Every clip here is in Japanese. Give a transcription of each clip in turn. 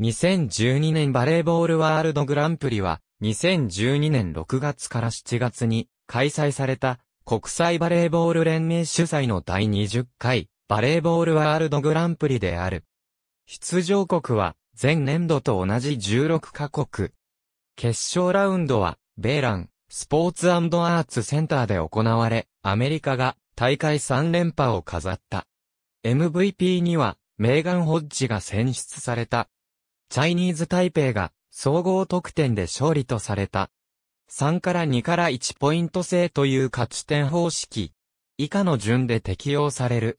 2012年バレーボールワールドグランプリは、2012年6月から7月に開催された国際バレーボール連盟主催の第20回バレーボールワールドグランプリである。出場国は前年度と同じ16カ国。決勝ラウンドはベーランスポーツアーツセンターで行われ、アメリカが大会3連覇を飾った。MVP にはメーガン・ホッジが選出された。チャイニーズタイペイが総合得点で勝利とされた。3から2から1ポイント制という勝ち点方式。以下の順で適用される。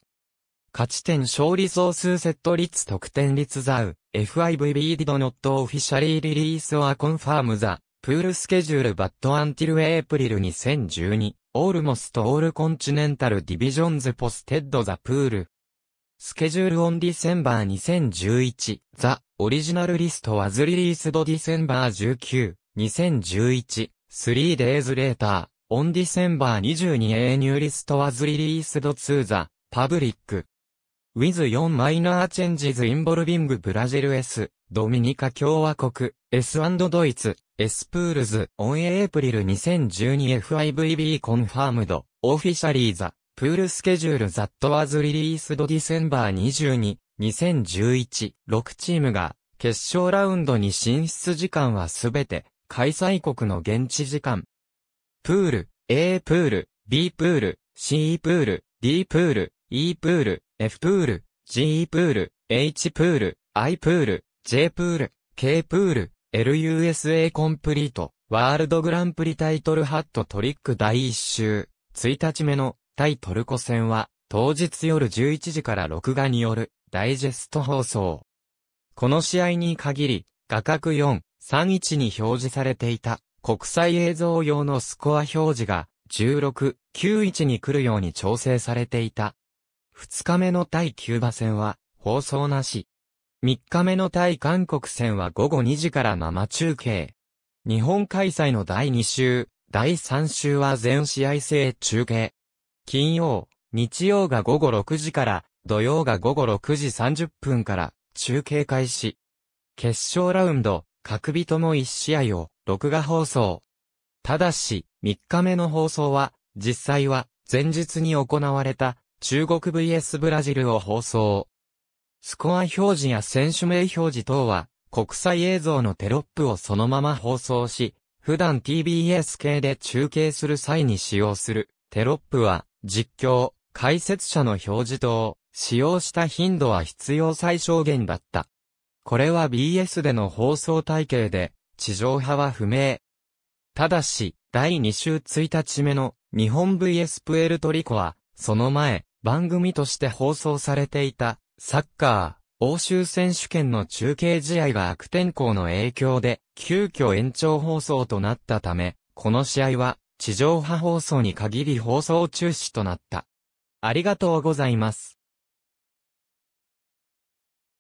勝ち点勝利総数セット率得点率ザウ FIVB did not officially release or confirm the pool schedule but until April 2012 almost all continental divisions posted the pool スケジュールオンディセンバー2011、ザ・オリジナルリストはズリリースドディセンバー19、2011、3 days later, on December 22 a new list was released to the public. With 4 minor changes involving Brazil S, ドミニカ共和国、S& ドイツ、S プールズ、on April 2012 FIVB confirmed, officially the プールスケジュール That was released December 22, 2011、6チームが決勝ラウンドに進出時間はすべて開催国の現地時間。プール、A プール、B プール、C プール、D プール、E プール、F プール、G プール、H プール、I プール、J プール、K プール、LUSA コンプリート、ワールドグランプリタイトルハットトリック第1週、1日目の対トルコ戦は、当日夜11時から録画によるダイジェスト放送。この試合に限り、画角4、31に表示されていた国際映像用のスコア表示が16、91に来るように調整されていた。2日目の対キューバ戦は放送なし。3日目の対韓国戦は午後2時から生中継。日本開催の第2週、第3週は全試合制中継。金曜、日曜が午後6時から、土曜が午後6時30分から、中継開始。決勝ラウンド、各日とも1試合を、録画放送。ただし、3日目の放送は、実際は、前日に行われた、中国 VS ブラジルを放送。スコア表示や選手名表示等は、国際映像のテロップをそのまま放送し、普段 TBS 系で中継する際に使用するテロップは実況、解説者の表示等、使用した頻度は必要最小限だった。これは BS での放送体系で、地上波は不明。ただし、第2週1日目の日本 VS プエルトリコは、その前、番組として放送されていた、サッカー、欧州選手権の中継試合が悪天候の影響で、急遽延長放送となったため、この試合は、地上波放送に限り放送中止となった。ありがとうございます。